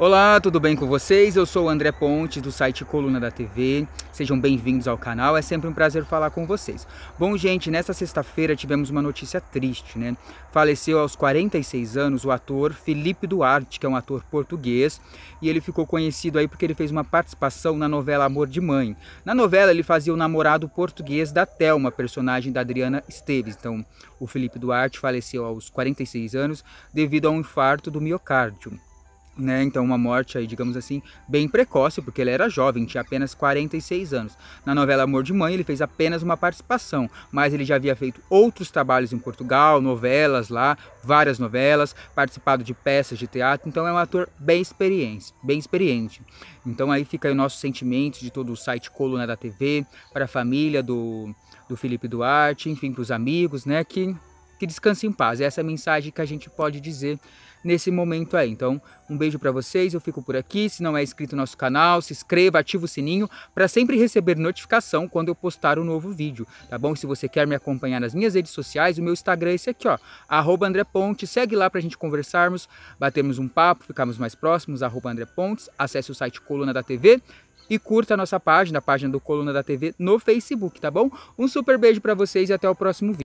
Olá, tudo bem com vocês? Eu sou o André Pontes do site Coluna da TV. Sejam bem-vindos ao canal, é sempre um prazer falar com vocês. Bom, gente, nesta sexta-feira tivemos uma notícia triste, né? Faleceu aos 46 anos o ator Felipe Duarte, que é um ator português, e ele ficou conhecido aí porque ele fez uma participação na novela Amor de Mãe. Na novela ele fazia o namorado português da Thelma, personagem da Adriana Esteves. Então, o Felipe Duarte faleceu aos 46 anos devido a um infarto do miocárdio né? Então, uma morte aí, digamos assim, bem precoce, porque ele era jovem, tinha apenas 46 anos. Na novela Amor de Mãe, ele fez apenas uma participação, mas ele já havia feito outros trabalhos em Portugal, novelas lá, várias novelas, participado de peças de teatro, então é um ator bem experiente, bem experiente. Então aí fica aí o nosso sentimento de todo o site Coluna da TV, para a família do, do Felipe Duarte, enfim, para os amigos, né, que que descanse em paz. Essa é a mensagem que a gente pode dizer nesse momento aí. Então, um beijo para vocês, eu fico por aqui. Se não é inscrito no nosso canal, se inscreva, ativa o sininho para sempre receber notificação quando eu postar um novo vídeo, tá bom? Se você quer me acompanhar nas minhas redes sociais, o meu Instagram é esse aqui, ó, André Pontes. Segue lá pra gente conversarmos, batermos um papo, ficarmos mais próximos, André Pontes. Acesse o site Coluna da TV e curta a nossa página, a página do Coluna da TV no Facebook, tá bom? Um super beijo para vocês e até o próximo vídeo.